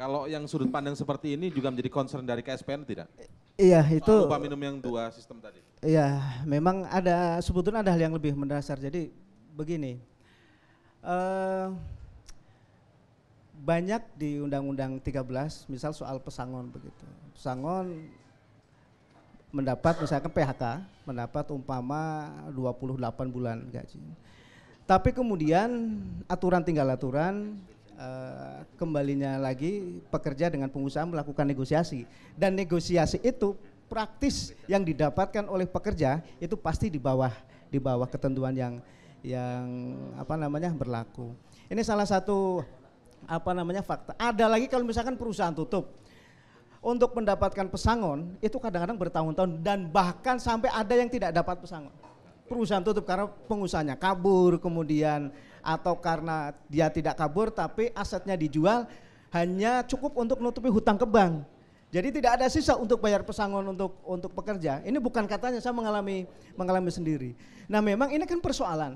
Kalau yang sudut pandang seperti ini juga menjadi concern dari KSPN tidak? Iya itu. Soal upah minum yang dua sistem tadi. Iya, memang ada sebetulnya ada hal yang lebih mendasar. Jadi begini, uh, banyak di Undang-Undang 13, misal soal pesangon begitu. Pesangon mendapat misalkan PHK, mendapat umpama 28 bulan gaji. Tapi kemudian aturan tinggal aturan, Eh, kembalinya lagi pekerja dengan pengusaha melakukan negosiasi dan negosiasi itu praktis yang didapatkan oleh pekerja itu pasti di bawah di bawah ketentuan yang yang apa namanya berlaku. Ini salah satu apa namanya fakta. Ada lagi kalau misalkan perusahaan tutup untuk mendapatkan pesangon itu kadang-kadang bertahun-tahun dan bahkan sampai ada yang tidak dapat pesangon. Perusahaan tutup karena pengusahanya kabur, kemudian atau karena dia tidak kabur tapi asetnya dijual hanya cukup untuk menutupi hutang ke bank. Jadi tidak ada sisa untuk bayar pesangon untuk untuk pekerja. Ini bukan katanya saya mengalami mengalami sendiri. Nah, memang ini kan persoalan.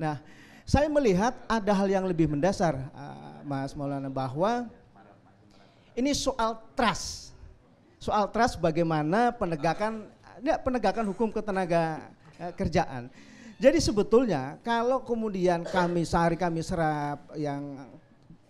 Nah, saya melihat ada hal yang lebih mendasar eh, Mas Maulana bahwa ini soal trust. Soal trust bagaimana penegakan ya, penegakan hukum ketenaga eh, kerjaan. Jadi sebetulnya kalau kemudian kami sehari kami serap yang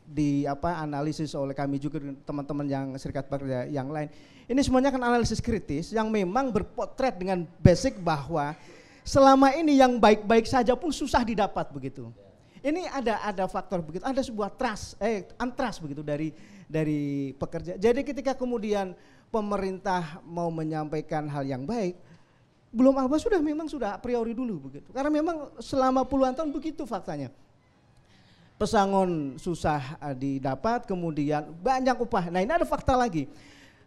di apa analisis oleh kami juga teman-teman yang serikat pekerja yang lain. Ini semuanya kan analisis kritis yang memang berpotret dengan basic bahwa selama ini yang baik-baik saja pun susah didapat begitu. Ini ada ada faktor begitu, ada sebuah trust eh antras begitu dari dari pekerja. Jadi ketika kemudian pemerintah mau menyampaikan hal yang baik, belum apa sudah memang sudah a priori dulu begitu. Karena memang selama puluhan tahun begitu faktanya. Pesangon susah e, didapat, kemudian banyak upah. Nah ini ada fakta lagi.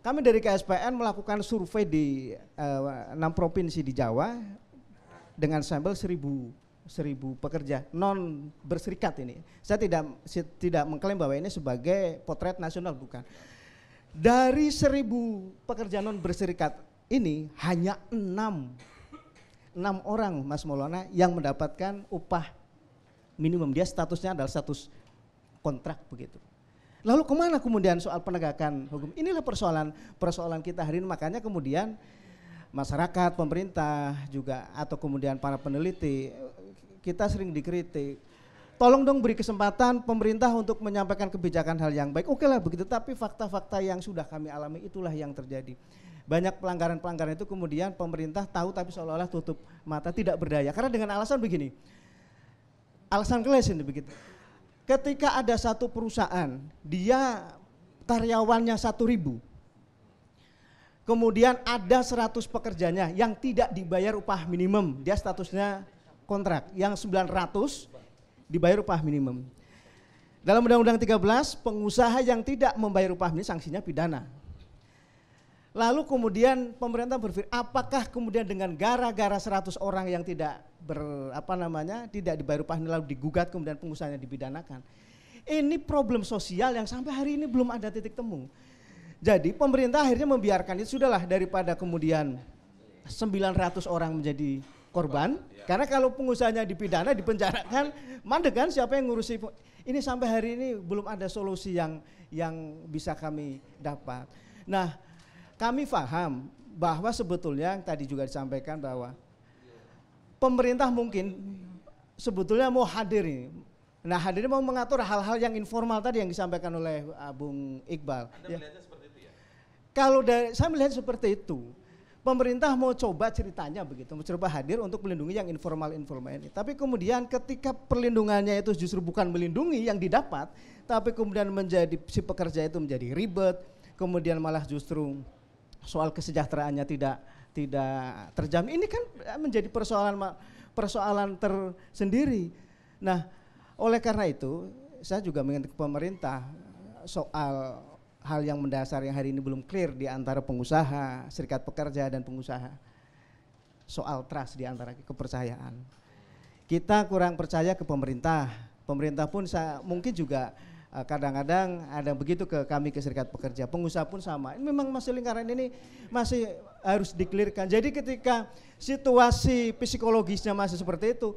Kami dari KSPN melakukan survei di e, enam provinsi di Jawa dengan sampel seribu seribu pekerja non berserikat ini. Saya tidak tidak mengklaim bahwa ini sebagai potret nasional bukan. Dari seribu pekerja non berserikat ini hanya enam enam orang Mas Maulana yang mendapatkan upah minimum dia statusnya adalah status kontrak begitu. Lalu kemana kemudian soal penegakan hukum? Inilah persoalan persoalan kita hari ini makanya kemudian masyarakat, pemerintah juga atau kemudian para peneliti kita sering dikritik tolong dong beri kesempatan pemerintah untuk menyampaikan kebijakan hal yang baik. Oke lah begitu, tapi fakta-fakta yang sudah kami alami itulah yang terjadi. Banyak pelanggaran-pelanggaran itu kemudian pemerintah tahu tapi seolah-olah tutup mata, tidak berdaya. Karena dengan alasan begini, alasan kelas ini begitu. Ketika ada satu perusahaan, dia karyawannya satu ribu, kemudian ada 100 pekerjanya yang tidak dibayar upah minimum, dia statusnya kontrak. Yang 900 dibayar upah minimum. Dalam Undang-Undang 13, pengusaha yang tidak membayar upah minimum sanksinya pidana. Lalu kemudian pemerintah berpikir, apakah kemudian dengan gara-gara 100 orang yang tidak ber, apa namanya, tidak dibayar upah minimum lalu digugat kemudian pengusahanya dipidanakan. Ini problem sosial yang sampai hari ini belum ada titik temu. Jadi pemerintah akhirnya membiarkan itu sudahlah daripada kemudian 900 orang menjadi korban. Ya. Karena kalau pengusahanya dipidana, dipenjarakan, mandek kan siapa yang ngurusi. Ini sampai hari ini belum ada solusi yang yang bisa kami dapat. Nah, kami paham bahwa sebetulnya tadi juga disampaikan bahwa pemerintah mungkin sebetulnya mau hadir ini. Nah, hadir mau mengatur hal-hal yang informal tadi yang disampaikan oleh Bung Iqbal. Anda ya. ya? Kalau dari, saya melihat seperti itu pemerintah mau coba ceritanya begitu, mau coba hadir untuk melindungi yang informal-informal ini. Tapi kemudian ketika perlindungannya itu justru bukan melindungi yang didapat, tapi kemudian menjadi si pekerja itu menjadi ribet, kemudian malah justru soal kesejahteraannya tidak tidak terjamin. Ini kan menjadi persoalan persoalan tersendiri. Nah, oleh karena itu saya juga mengingat pemerintah soal hal yang mendasar yang hari ini belum clear di antara pengusaha, serikat pekerja dan pengusaha. Soal trust di antara kepercayaan. Kita kurang percaya ke pemerintah. Pemerintah pun mungkin juga eh, kadang-kadang uh, ada begitu ke kami ke serikat pekerja. Pengusaha pun sama. Ini memang masih lingkaran ini masih harus dikelirkan. Jadi ketika situasi psikologisnya masih seperti itu,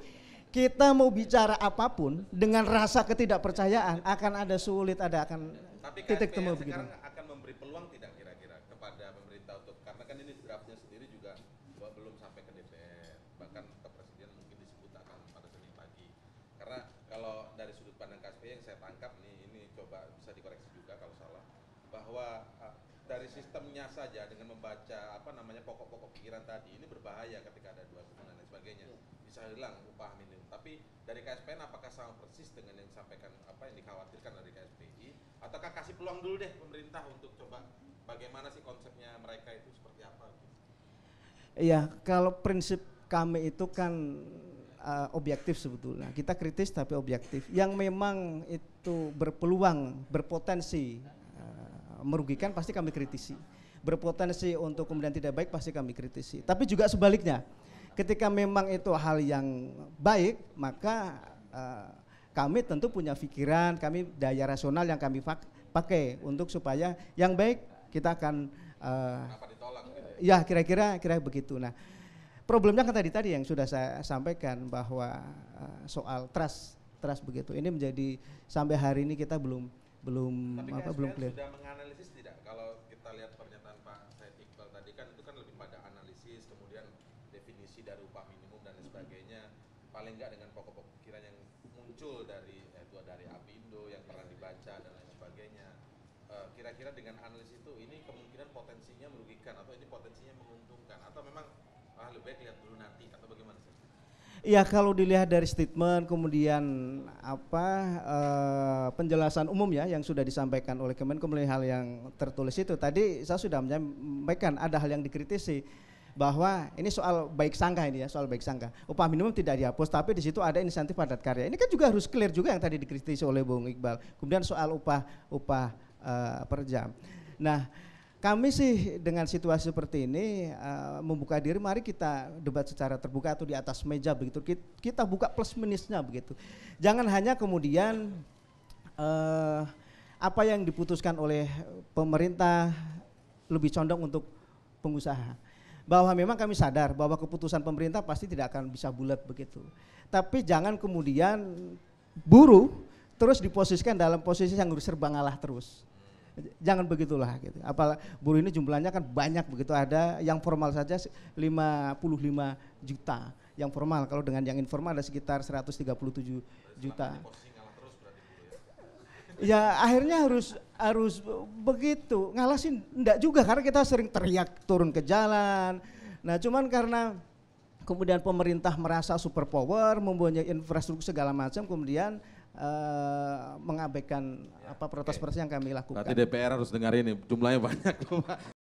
kita mau bicara apapun dengan rasa ketidakpercayaan akan ada sulit ada akan Tapi titik temu begitu. akan memberi peluang tidak kira-kira kepada pemerintah untuk karena kan ini draftnya sendiri juga belum sampai ke DPR bahkan ke presiden mungkin disebut akan pada Senin pagi. Karena kalau dari sudut pandang KSP yang saya tangkap nih ini coba bisa dikoreksi juga kalau salah bahwa dari sistemnya saja dengan membaca apa namanya pokok-pokok pikiran tadi ini berbahaya ketika ada dua teman dan sebagainya iya. bisa hilang upah minimum tapi dari KSPN apakah sama persis dengan yang disampaikan apa yang dikhawatirkan dari KSPI ataukah kasih peluang dulu deh pemerintah untuk coba bagaimana sih konsepnya mereka itu seperti apa gitu? Iya, kalau prinsip kami itu kan uh, objektif sebetulnya. Kita kritis tapi objektif. Yang memang itu berpeluang, berpotensi merugikan pasti kami kritisi. Berpotensi untuk kemudian tidak baik pasti kami kritisi. Tapi juga sebaliknya, ketika memang itu hal yang baik, maka uh, kami tentu punya pikiran, kami daya rasional yang kami pakai untuk supaya yang baik kita akan uh, ya kira-kira kira begitu. Nah, problemnya kan tadi tadi yang sudah saya sampaikan bahwa uh, soal trust trust begitu. Ini menjadi sampai hari ini kita belum belum Tapi apa belum kan clear. Sudah menganalisis tidak kalau kita lihat pernyataan Pak Said Iqbal tadi kan itu kan lebih pada analisis kemudian definisi dari upah minimum dan sebagainya paling nggak dengan pokok-pokok pikiran yang muncul dari itu dari Apindo yang pernah iya. dibaca dan lain sebagainya eh, kira-kira dengan analisis itu ini kemungkinan potensinya merugikan atau ini potensinya menguntungkan atau memang ah lebih baik lihat dulu nanti atau bagaimana sih? Ya kalau dilihat dari statement kemudian apa uh, penjelasan umum ya yang sudah disampaikan oleh Kemenko melalui hal yang tertulis itu tadi saya sudah menyampaikan ada hal yang dikritisi bahwa ini soal baik sangka ini ya soal baik sangka upah minimum tidak dihapus tapi di situ ada insentif padat karya ini kan juga harus clear juga yang tadi dikritisi oleh Bung Iqbal kemudian soal upah upah uh, per jam nah kami sih dengan situasi seperti ini uh, membuka diri, mari kita debat secara terbuka atau di atas meja begitu. Kita buka plus minusnya begitu. Jangan hanya kemudian uh, apa yang diputuskan oleh pemerintah lebih condong untuk pengusaha. Bahwa memang kami sadar bahwa keputusan pemerintah pasti tidak akan bisa bulat begitu. Tapi jangan kemudian buruh terus diposisikan dalam posisi yang serba ngalah terus jangan begitulah gitu. Apalagi buruh ini jumlahnya kan banyak begitu ada yang formal saja 55 juta yang formal kalau dengan yang informal ada sekitar 137 juta. Ya akhirnya harus harus begitu ngalah sih enggak juga karena kita sering teriak turun ke jalan. Nah cuman karena kemudian pemerintah merasa super power mempunyai infrastruktur segala macam kemudian Eh, mengabaikan ya, apa protes-protes yang kami lakukan. Berarti DPR harus dengar ini, jumlahnya banyak.